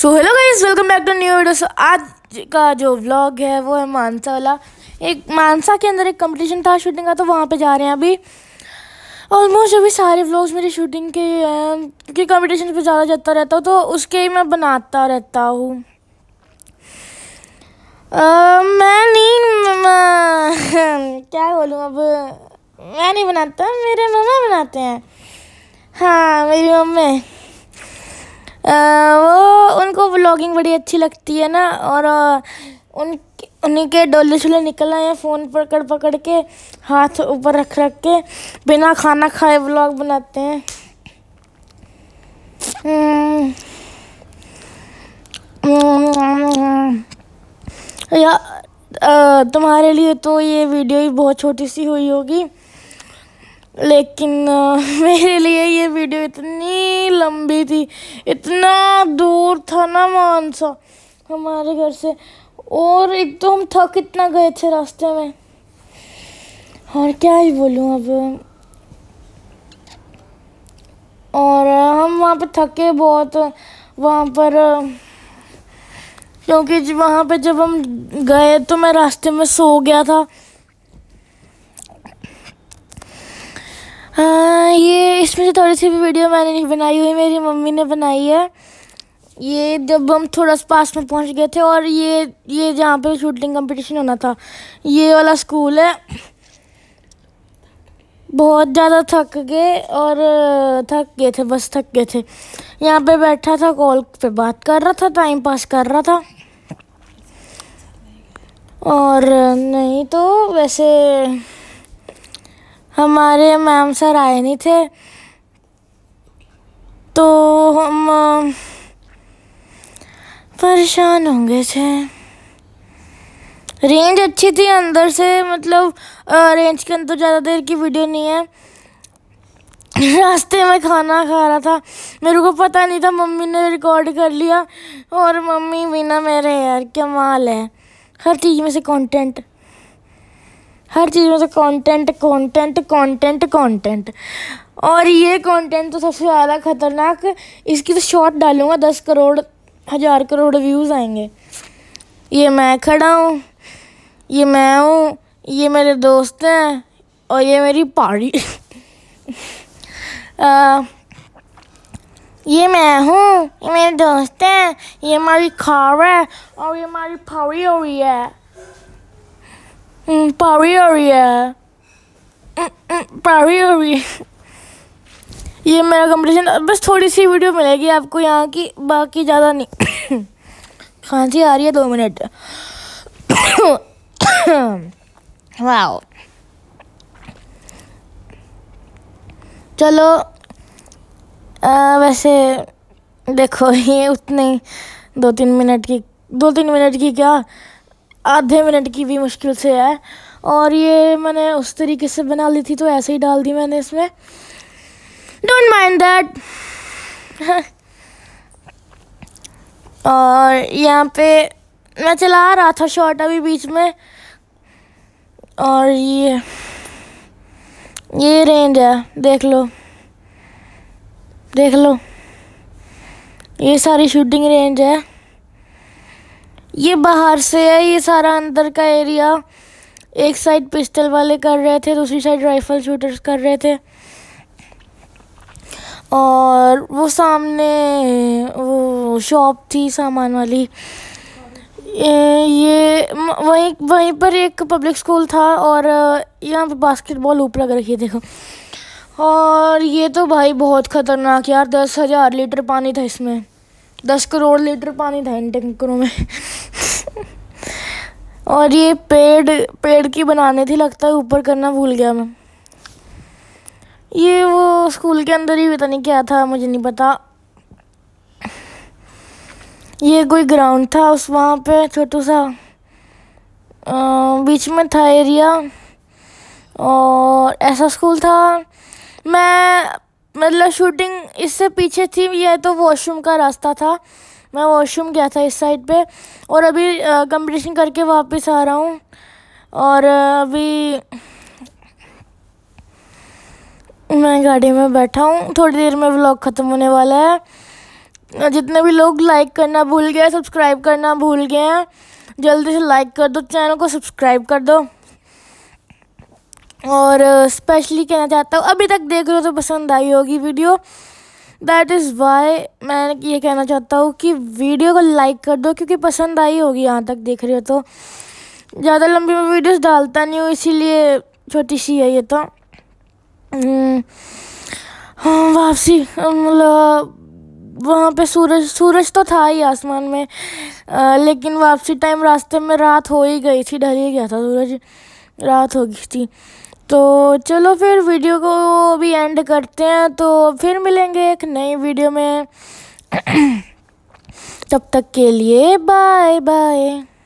So hello guys welcome back to new video so आज का जो व्लॉग है वो है मानसा वाला एक मानसा के अंदर एक कंपटीशन था शूटिंग का तो वहाँ पे जा रहे हैं अभी ऑलमोस्ट अभी सारे व्लॉग्स मेरे शूटिंग के हैं क्योंकि कंपटीशन पे ज़्यादा जाता रहता हूँ तो उसके ही मैं बनाता रहता हूँ मैं नहीं क्या बोलूँ अब मैं नहीं बनाता मेरे मम्मा बनाते हैं हाँ मेरी मम्मी वो उनको व्लॉगिंग बड़ी अच्छी लगती है ना और उन उन्हीं के डोले छोले निकल आए हैं फ़ोन पकड़ पकड़ के हाथ ऊपर रख रख के बिना खाना खाए व्लॉग बनाते हैं हम्म। या तुम्हारे लिए तो ये वीडियो ही बहुत छोटी सी हुई होगी लेकिन मेरे लिए ये वीडियो इतनी लंबी थी इतना दूर था ना मानसा हमारे घर से और एक तो हम थक इतना गए थे रास्ते में और क्या ही बोलूँ अब और हम वहाँ पर थके बहुत वहाँ पर क्योंकि वहाँ पे जब हम गए तो मैं रास्ते में सो गया था ये इसमें से थोड़ी सी भी वीडियो मैंने नहीं बनाई हुई मेरी मम्मी ने बनाई है ये जब हम थोड़ा सा पास में पहुंच गए थे और ये ये जहाँ पे शूटिंग कंपटीशन होना था ये वाला स्कूल है बहुत ज़्यादा थक गए और थक गए थे बस थक गए थे यहाँ पे बैठा था कॉल पे बात कर रहा था टाइम पास कर रहा था और नहीं तो वैसे हमारे मैम सर आए नहीं थे तो हम परेशान हो गए थे रेंज अच्छी थी अंदर से मतलब रेंज के अंदर ज़्यादा देर की वीडियो नहीं है रास्ते में खाना खा रहा था मेरे को पता नहीं था मम्मी ने रिकॉर्ड कर लिया और मम्मी बिना मेरे यार क्या माल है हर चीज़ में से कंटेंट हर चीज़ में से कंटेंट कंटेंट कंटेंट कंटेंट और ये कंटेंट तो सबसे ज़्यादा ख़तरनाक इसकी तो शॉट डालूँगा दस करोड़ हज़ार करोड़ व्यूज़ आएंगे ये मैं खड़ा हूँ ये मैं हूँ ये मेरे दोस्त हैं और ये मेरी पहाड़ी ये मैं हूँ ये मेरे दोस्त हैं ये हमारी खाव है और ये हमारी पारी हो रही है 嗯，保佑呀！嗯嗯，保佑呀！ये mm, eh. mm, mm, मेरा कंपटीशन बस थोड़ी सी वीडियो मिलेगी आपको यहाँ की बाकी ज़्यादा नहीं खांसी आ रही है दो मिनट वाह चलो आ, वैसे देखो ये उतने दो तीन मिनट की दो तीन मिनट की क्या आधे मिनट की भी मुश्किल से है और ये मैंने उस तरीके से बना ली थी तो ऐसे ही डाल दी मैंने इसमें डोंट माइंड दैट और यहाँ पे मैं चला रहा था शॉट अभी बीच में और ये ये रेंज है देख लो देख लो ये सारी शूटिंग रेंज है ये बाहर से है ये सारा अंदर का एरिया एक साइड पिस्टल वाले कर रहे थे दूसरी साइड राइफल शूटर्स कर रहे थे और वो सामने वो शॉप थी सामान वाली ये वहीं वहीं पर एक पब्लिक स्कूल था और यहाँ पर बास्केटबॉल ऊपर लग रखी है देखो और ये तो भाई बहुत ख़तरनाक यार दस हज़ार लीटर पानी था इसमें दस करोड़ लीटर पानी था इन टैंकरों में और ये पेड़ पेड़ की बनाने थी लगता है ऊपर करना भूल गया मैं ये वो स्कूल के अंदर ही पता नहीं क्या था मुझे नहीं पता ये कोई ग्राउंड था उस वहाँ पे छोटू सा बीच में था एरिया और ऐसा स्कूल था मैं मतलब शूटिंग इससे पीछे थी यह तो वॉशरूम का रास्ता था मैं वॉशरूम गया था इस साइड पे और अभी कंपटीशन करके वापस आ रहा हूँ और अभी मैं गाड़ी में बैठा हूँ थोड़ी देर में व्लॉग ख़त्म होने वाला है जितने भी लोग लाइक करना भूल गए सब्सक्राइब करना भूल गए हैं जल्दी से लाइक कर दो चैनल को सब्सक्राइब कर दो और स्पेशली uh, कहना चाहता हूँ अभी तक देख रहे हो तो पसंद आई होगी वीडियो दैट इज़ वाई मैं ये कहना चाहता हूँ कि वीडियो को लाइक कर दो क्योंकि पसंद आई होगी यहाँ तक देख रहे हो तो ज़्यादा लंबी में वीडियोस डालता नहीं हूँ इसीलिए छोटी सी है ये तो हम्म, हाँ, वापसी मतलब वहाँ पे सूरज सूरज तो था ही आसमान में आ, लेकिन वापसी टाइम रास्ते में रात हो ही गई थी डर ही गया था सूरज रात हो गई थी तो चलो फिर वीडियो को भी एंड करते हैं तो फिर मिलेंगे एक नई वीडियो में तब तक के लिए बाय बाय